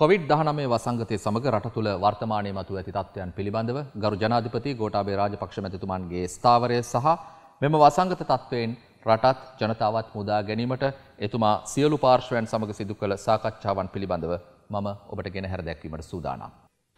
Covid දහනමේ වසංගතය සමඟ රට තුළ වර්තමානය මතු ඇති තත්වයන් පිළිබඳව ගරු ජනාධිපති ගෝටාබේ රාජපක්ෂ මැතිතුමන්ගේ ස්ථාවරය සහ මෙම වසංගත තත්ත්වයෙන් රටත් ජනතාවත් මුදා ගැනීමට එතුමා සියලු පාර්ශ්වයන් සමඟ සිදු කළ සාකච්ඡාවන් පිළිබඳව මම ඔබට ගෙන හැර දැක්වීමට සූදානම්.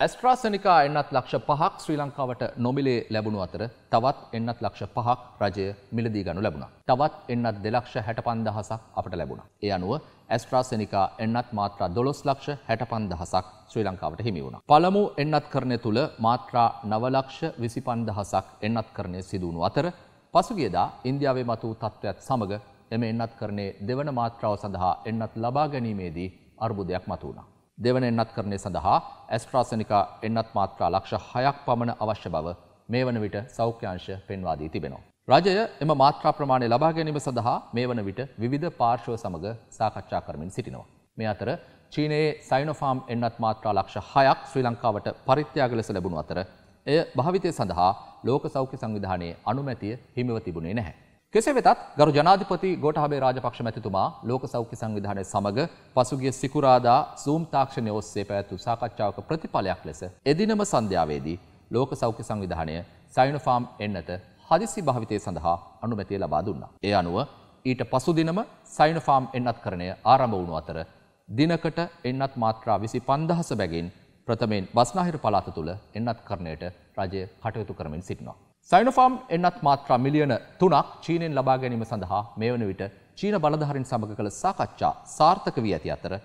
ඇස්ට්‍රාසනිකා එන්නත් ලක්ෂ පහක් ශ්‍රී ලංකාවට නොමිලේ ලැබුණු අතර තවත් එන්නත් ලක්ෂ පහක් රජය මිලදී ගනු ලැබුණා. තවත් එන්නත් දෙලක්ෂ හැට පන්දහසක් අපට ලැබුණා. ඒ අනුව ඇස්ට්‍රාසනිකා එන්නත් මාත්‍රා දොළොස් ලක්ෂ හැට පන්දහසක් ශ්‍රී ලංකාවට හිමි වුණා. පළමු එන්නත් කරණය තුළ මාත්‍රා නවලක්ෂ විසි පන්දහසක් එන්නත් කරණය සිදුවුණු අතර පසුගියදා ඉන්දියාවේ මතු තත්ත්වයත් සමඟ එම එන්නත් කරණේ දෙවන මාත්‍රාව සඳහා එන්නත් ලබා ගැනීමේදී අර්බුදයක් මතු වුණා. දෙවන එන්නත් කරණය සඳහා ඇස්ට්‍රාසනිකා එන්නත් මාත්‍රා ලක්ෂ හයක් පමණ අවශ්‍ය බව මේ වන විට සෞඛ්‍යංශ පෙන්වාදී තිබෙනවා. රජය එම මාත්‍රා ප්‍රමාණය ලබා ගැනීම සඳහා මේ වන විට විධ පාර්ශව සමඟ සාකච්ඡා කරමින් සිටිනවා. මේ අතර චීනයේ සයිනොෆාම් එන්නත් මාත්‍රා ලක්ෂ හයක් ශ්‍රී ලංකාවට පරිත්‍යාග ලෙස ලැබුණු අතර එය භාවිතය සඳහා ලෝක සෞඛ්‍ය සංවිධානයේ අනුමැතිය හිමිව තිබුණේ නැහැ. කෙසේ වෙතත් ගරු ජනාධිපති ගෝඨාභය රාජපක්ෂ මැතිතුමා ලෝක සෞඛ්‍ය සංවිධානය සමග පසුගිය සිකුරාදා Zoom තාක්ෂණය ඔස්සේ පැවැත්වූ සාකච්ඡාවක ප්‍රතිඵලයක් ලෙස එදිනම සන්ධ්‍යාවේදී ලෝක සෞඛ්‍ය සංවිධානය සයිනොෆාම් එන්නත හදිසි භාවිතය සඳහා අනුමැතිය ලබා දුන්නා. ඒ අනුව ඊට පසුදිනම සයිනොෆාම් එන්නත්කරණය ආරම්භ වුණු අතර දිනකට එන්නත් මාත්‍රා 25000 බැගින් ප්‍රථමයෙන් බස්නාහිර පළාත තුළ එන්නත් කරණයට රජය කටයුතු කරමින් සිටිනවා. සයිනොෆාම් එන්නත් මාත්‍රා මිලියන තුනක් චීනෙන් ලබා ගැනීම සඳහා මේ වන විට චීන බලධහරින් සමඟ කළ සාකච්ඡා සාර්ථක වී ඇති අතර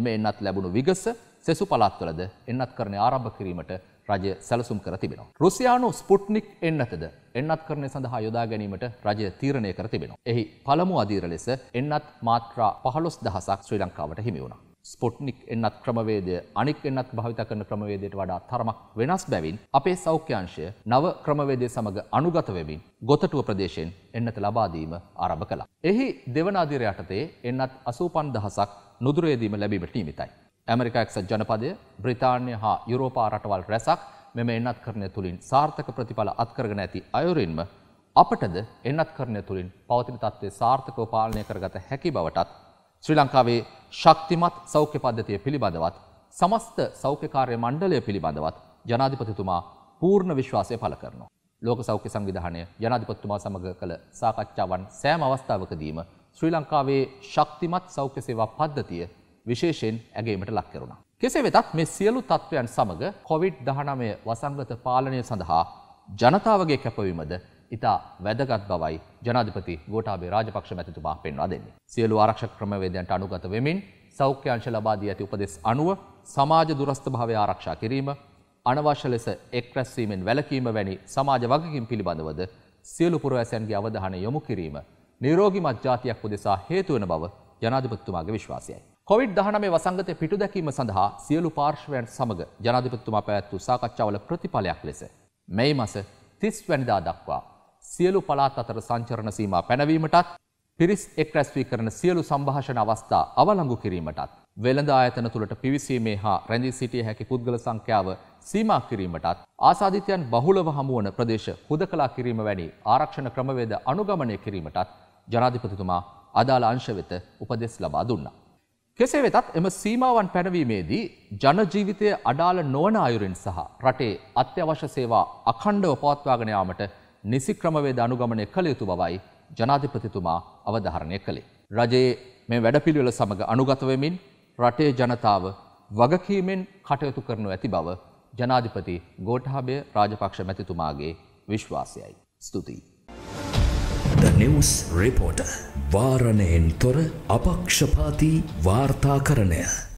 එම එන්නත් ලැබුණු විගස සෙසු පළත්වලද එන්නත් කරණය ආරම්භ කිරීමට රජය සැලසුම් කර තිබෙනවා. රුසියානු ස්පුට්නික් එන්නතද එන්නත් කරණය සඳහා යොදා ගැනීමට රජය තීරණය කර තිබෙනවා. එහි පළමු අධීර ලෙස එන්නත් මාත්‍රා පහළොස් දහසක් ශ්‍රී ලංකාවට හිමි වුණා. ස්පොට්නික් එන්නත් ක්‍රමවේදය අනික් එන්නත් භාවිත කරන ක්‍රමවේදයට වඩා තරමක් වෙනස් බැවින් අපේ සෞඛ්‍යංශය නව ක්‍රමවේදය සමඟ අනුගත වෙමින් ගොතටුව ප්‍රදේශයෙන් එන්නත ලබාදීම ආරභ කළා. එහි දෙවන අධිර යටතේ එන්නත් අසූපන් දහසක් නුදුරේදීම ලැබීමට නීමිතයි. ඇමරිකා එක්සත් ජනපදය බ්‍රිතාන්‍ය හා යුරෝපා රටවල් රැසක් මෙම එන්නත් කරණය තුළින් සාර්ථක ප්‍රතිඵල අත්කරගෙන ඇති අයුරින්ම අපටද එන්නත් කරණය තුළින් පවතින තත්ත්වය සාර්ථකව පාලනය කරගත හැකි බවටත් ශ්‍රී ලංකාවේ ශක්තිමත් සෞඛ්‍ය පද්ධතිය පිළිබඳවත් සමස්ත සෞඛ්‍යකාරය මණ්ඩලය පිළිබඳවත් ජනාධිපතිතුමා පූර්ණ විශ්වාසය පළ කරනවා. ලෝක සෞඛ්‍ය සංවිධානය ජනාධිපතිතුමා සමග කළ සාකච්ඡාවන් සෑම අවස්ථාවකදීම ශ්‍රී ලංකාවේ ශක්තිමත් සෞඛ්‍ය සේවා පද්ධතිය විශේෂයෙන් ඇගේීමට ලක් කරුණා. කෙසේ වෙතත් මේ සියලු තත්ත්වයන් සමඟ කොවිඩ් 19 වසංගත පාලනය සඳහා ජනතාවගේ කැපවීමද ඉතා වැදගත් බවයි ජනාධිපති ගෝටාබේ රාජපක්ෂ මැතිතුමා පෙන්වා දෙන්නේ. සියලු ආරක්ෂක ක්‍රමවේදයන්ට අනුගත වෙමින් සෞඛ්‍ය අංශ ලබා දී ඇති උපදෙස් අනුව සමාජ දුරස්ථභාවය ආරක්ෂා කිරීම, අනවශ්‍ය ලෙස එක්රැස්වීමෙන් වැළකීම වැනි සමාජ වගකීම් පිළිබඳවද සියලු පුරවැසියන්ගේ අවධානය යොමු කිරීම නිරෝගිමත් ජාතියක් උදෙසා හේතු වෙන බව ජනාධිපතිතුමාගේ විශ්වාසයයි. කොවිD-19 වසංගතය පිටුදැකීම සඳහා සියලු පාර්ශ්වයන් සමග ජනාධිපතිතුමා පැවැත් වූ සාකච්ඡාවල ප්‍රතිඵලයක් ලෙස මේ මස 30 වැනිදා දක්වා සියලු පළාත් අතර සංචරණ සීමා පැනවීමටත් පිරිස් එක් රැස්වී කරන සියලු සම්භාෂණ අවස්ථා අවලංගු කිරීමටත් වෙළඳ ආයතන තුළට පිවිසීමේ හා රැඳී සිටිය හැකි පුද්ගල සංඛ්‍යාව සීමා කිරීමටත් ආසාධිතයන් බහුලව හමුවන ප්‍රදේශ හුදකලා කිරීම වැනි ආරක්ෂණ ක්‍රමවේද අනුගමනය කිරීමටත් ජනාධිපතිතුමා අදාළ අංශ වෙත උපදෙස් ලබා දුන්නා. කෙසේ වෙතත් එම සීමාවන් පැනවීමේදී ජනජීවිතය අඩාල නොවන අයුරින් සහ රටේ අත්‍යවශ්‍ය සේවා අඛණ්ඩව පවත්වාගෙන යාමට නිසි ක්‍රමවේද අනුගමනය කළ යුතු බවයි ජනාධිපතිතුමා අවධාරණය කළේ. රජයේ මේ වැඩපිළිවෙල සමඟ අනුගතවමින් රටේ ජනතාව වගකීමෙන් කටයුතු කරනු ඇති බව ජනාධිපති ගෝටහබය රාජපක්ෂ මැතිතුමාගේ විශ්වාසයයි. ස්තුතියි. The News Reporter වාරණයෙන් තොර අපක්ෂපාති වාර්තාකරණය